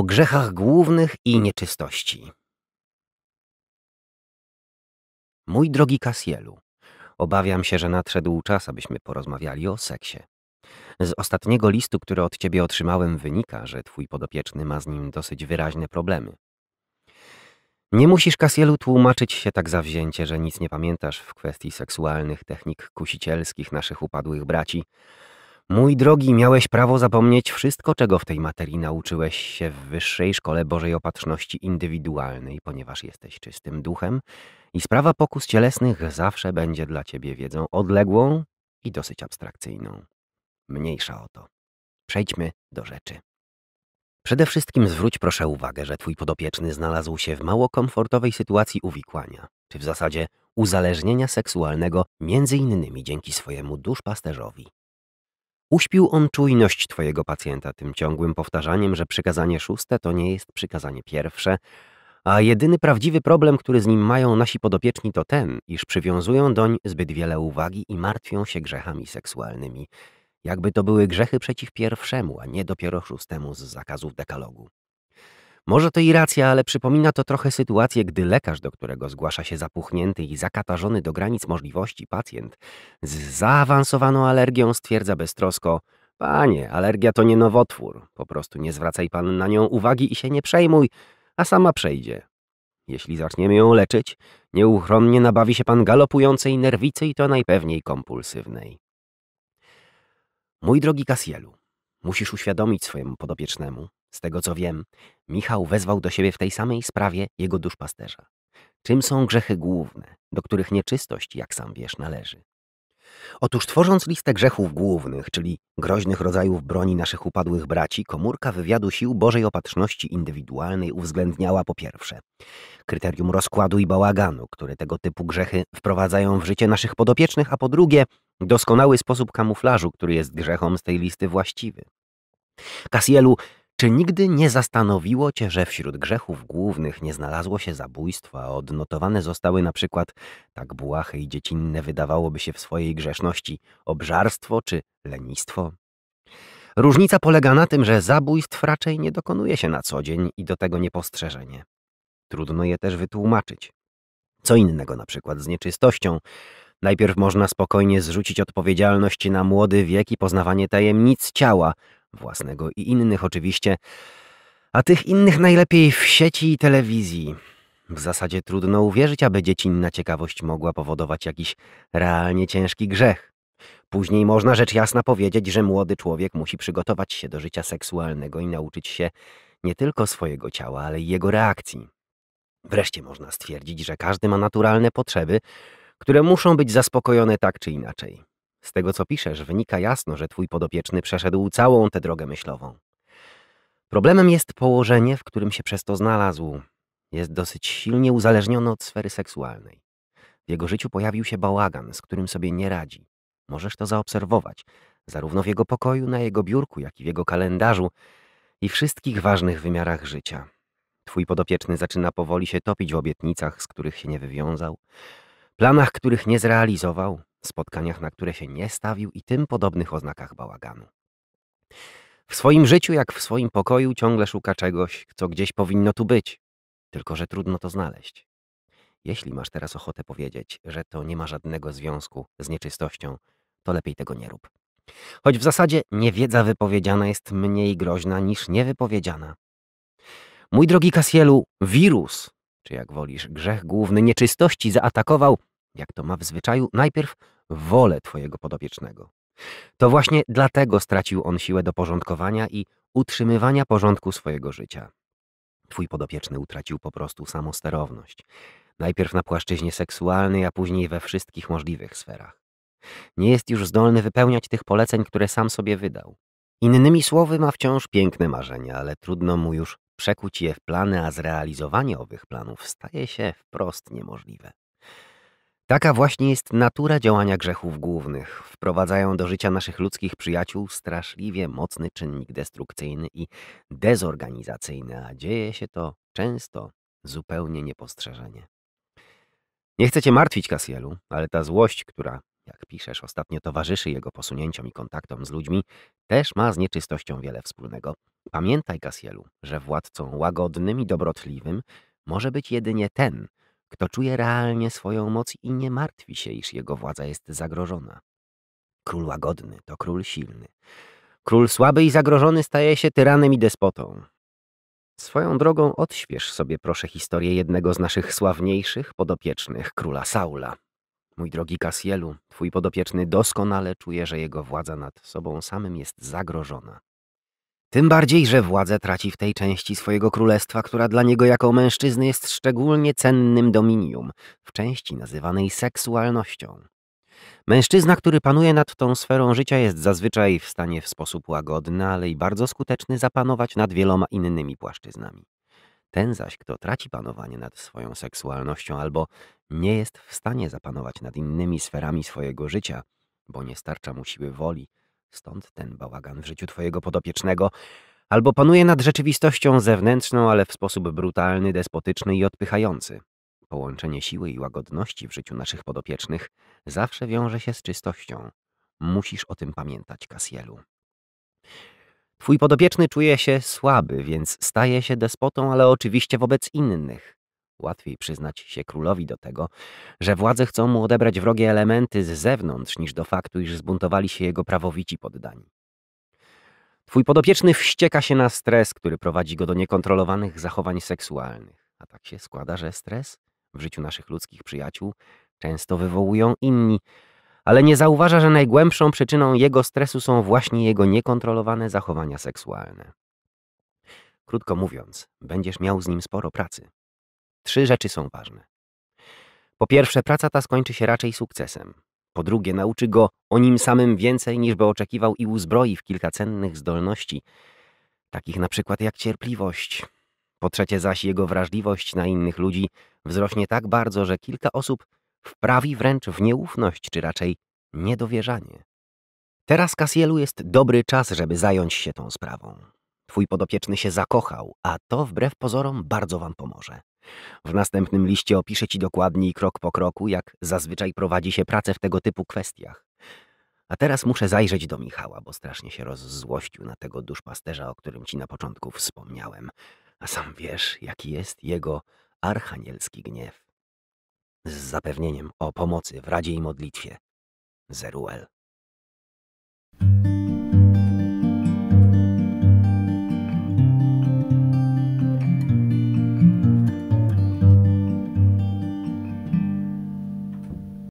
o grzechach głównych i nieczystości. Mój drogi Kasielu, obawiam się, że nadszedł czas, abyśmy porozmawiali o seksie. Z ostatniego listu, który od ciebie otrzymałem, wynika, że twój podopieczny ma z nim dosyć wyraźne problemy. Nie musisz, Kasielu, tłumaczyć się tak zawzięcie, że nic nie pamiętasz w kwestii seksualnych technik kusicielskich naszych upadłych braci, Mój drogi, miałeś prawo zapomnieć wszystko, czego w tej materii nauczyłeś się w Wyższej Szkole Bożej Opatrzności Indywidualnej, ponieważ jesteś czystym duchem i sprawa pokus cielesnych zawsze będzie dla ciebie wiedzą odległą i dosyć abstrakcyjną. Mniejsza o to. Przejdźmy do rzeczy. Przede wszystkim zwróć proszę uwagę, że twój podopieczny znalazł się w mało komfortowej sytuacji uwikłania, czy w zasadzie uzależnienia seksualnego, między innymi dzięki swojemu duszpasterzowi. Uśpił on czujność Twojego pacjenta tym ciągłym powtarzaniem, że przykazanie szóste to nie jest przykazanie pierwsze, a jedyny prawdziwy problem, który z nim mają nasi podopieczni, to ten, iż przywiązują doń zbyt wiele uwagi i martwią się grzechami seksualnymi, jakby to były grzechy przeciw pierwszemu, a nie dopiero szóstemu z zakazów dekalogu. Może to i racja, ale przypomina to trochę sytuację, gdy lekarz, do którego zgłasza się zapuchnięty i zakatarzony do granic możliwości pacjent z zaawansowaną alergią stwierdza beztrosko Panie, alergia to nie nowotwór. Po prostu nie zwracaj pan na nią uwagi i się nie przejmuj, a sama przejdzie. Jeśli zaczniemy ją leczyć, nieuchronnie nabawi się pan galopującej nerwicy i to najpewniej kompulsywnej. Mój drogi Kasielu, musisz uświadomić swojemu podopiecznemu, z tego co wiem, Michał wezwał do siebie w tej samej sprawie jego duszpasterza. Czym są grzechy główne, do których nieczystość, jak sam wiesz, należy? Otóż tworząc listę grzechów głównych, czyli groźnych rodzajów broni naszych upadłych braci, komórka wywiadu sił Bożej Opatrzności Indywidualnej uwzględniała po pierwsze kryterium rozkładu i bałaganu, które tego typu grzechy wprowadzają w życie naszych podopiecznych, a po drugie doskonały sposób kamuflażu, który jest grzechom z tej listy właściwy. Kasielu czy nigdy nie zastanowiło Cię, że wśród grzechów głównych nie znalazło się zabójstwa, a odnotowane zostały na przykład tak błahe i dziecinne wydawałoby się w swojej grzeszności obżarstwo czy lenistwo? Różnica polega na tym, że zabójstw raczej nie dokonuje się na co dzień i do tego niepostrzeżenie. Trudno je też wytłumaczyć. Co innego na przykład z nieczystością. Najpierw można spokojnie zrzucić odpowiedzialność na młody wiek i poznawanie tajemnic ciała, własnego i innych oczywiście, a tych innych najlepiej w sieci i telewizji. W zasadzie trudno uwierzyć, aby dziecinna ciekawość mogła powodować jakiś realnie ciężki grzech. Później można rzecz jasna powiedzieć, że młody człowiek musi przygotować się do życia seksualnego i nauczyć się nie tylko swojego ciała, ale i jego reakcji. Wreszcie można stwierdzić, że każdy ma naturalne potrzeby, które muszą być zaspokojone tak czy inaczej. Z tego, co piszesz, wynika jasno, że twój podopieczny przeszedł całą tę drogę myślową. Problemem jest położenie, w którym się przez to znalazł. Jest dosyć silnie uzależniony od sfery seksualnej. W jego życiu pojawił się bałagan, z którym sobie nie radzi. Możesz to zaobserwować, zarówno w jego pokoju, na jego biurku, jak i w jego kalendarzu i wszystkich ważnych wymiarach życia. Twój podopieczny zaczyna powoli się topić w obietnicach, z których się nie wywiązał, planach, których nie zrealizował, spotkaniach, na które się nie stawił i tym podobnych oznakach bałaganu. W swoim życiu, jak w swoim pokoju, ciągle szuka czegoś, co gdzieś powinno tu być, tylko że trudno to znaleźć. Jeśli masz teraz ochotę powiedzieć, że to nie ma żadnego związku z nieczystością, to lepiej tego nie rób. Choć w zasadzie niewiedza wypowiedziana jest mniej groźna niż niewypowiedziana. Mój drogi Kasielu, wirus, czy jak wolisz, grzech główny nieczystości zaatakował jak to ma w zwyczaju, najpierw wolę twojego podopiecznego. To właśnie dlatego stracił on siłę do porządkowania i utrzymywania porządku swojego życia. Twój podopieczny utracił po prostu samosterowność. Najpierw na płaszczyźnie seksualnej, a później we wszystkich możliwych sferach. Nie jest już zdolny wypełniać tych poleceń, które sam sobie wydał. Innymi słowy, ma wciąż piękne marzenia, ale trudno mu już przekuć je w plany, a zrealizowanie owych planów staje się wprost niemożliwe. Taka właśnie jest natura działania grzechów głównych. Wprowadzają do życia naszych ludzkich przyjaciół straszliwie mocny czynnik destrukcyjny i dezorganizacyjny, a dzieje się to często zupełnie niepostrzeżenie. Nie chcecie martwić, Kasielu, ale ta złość, która, jak piszesz, ostatnio towarzyszy jego posunięciom i kontaktom z ludźmi, też ma z nieczystością wiele wspólnego. Pamiętaj, Kasielu, że władcą łagodnym i dobrotliwym może być jedynie ten, kto czuje realnie swoją moc i nie martwi się, iż jego władza jest zagrożona. Król łagodny to król silny. Król słaby i zagrożony staje się tyranem i despotą. Swoją drogą odśwież sobie proszę historię jednego z naszych sławniejszych podopiecznych, króla Saula. Mój drogi Kasielu, twój podopieczny doskonale czuje, że jego władza nad sobą samym jest zagrożona. Tym bardziej, że władzę traci w tej części swojego królestwa, która dla niego jako mężczyzny jest szczególnie cennym dominium, w części nazywanej seksualnością. Mężczyzna, który panuje nad tą sferą życia, jest zazwyczaj w stanie w sposób łagodny, ale i bardzo skuteczny zapanować nad wieloma innymi płaszczyznami. Ten zaś, kto traci panowanie nad swoją seksualnością albo nie jest w stanie zapanować nad innymi sferami swojego życia, bo nie starcza mu siły woli, Stąd ten bałagan w życiu twojego podopiecznego. Albo panuje nad rzeczywistością zewnętrzną, ale w sposób brutalny, despotyczny i odpychający. Połączenie siły i łagodności w życiu naszych podopiecznych zawsze wiąże się z czystością. Musisz o tym pamiętać, Kasielu. Twój podopieczny czuje się słaby, więc staje się despotą, ale oczywiście wobec innych. Łatwiej przyznać się królowi do tego, że władze chcą mu odebrać wrogie elementy z zewnątrz, niż do faktu, iż zbuntowali się jego prawowici poddani. Twój podopieczny wścieka się na stres, który prowadzi go do niekontrolowanych zachowań seksualnych. A tak się składa, że stres w życiu naszych ludzkich przyjaciół często wywołują inni, ale nie zauważa, że najgłębszą przyczyną jego stresu są właśnie jego niekontrolowane zachowania seksualne. Krótko mówiąc, będziesz miał z nim sporo pracy. Trzy rzeczy są ważne. Po pierwsze, praca ta skończy się raczej sukcesem. Po drugie, nauczy go o nim samym więcej niż by oczekiwał i uzbroi w kilka cennych zdolności, takich na przykład jak cierpliwość. Po trzecie zaś jego wrażliwość na innych ludzi wzrośnie tak bardzo, że kilka osób wprawi wręcz w nieufność, czy raczej niedowierzanie. Teraz Kasielu jest dobry czas, żeby zająć się tą sprawą. Twój podopieczny się zakochał, a to wbrew pozorom bardzo Wam pomoże. W następnym liście opiszę Ci dokładniej krok po kroku, jak zazwyczaj prowadzi się pracę w tego typu kwestiach. A teraz muszę zajrzeć do Michała, bo strasznie się rozzłościł na tego duszpasterza, o którym Ci na początku wspomniałem. A sam wiesz, jaki jest jego archanielski gniew. Z zapewnieniem o pomocy w radzie i modlitwie. Zeruel.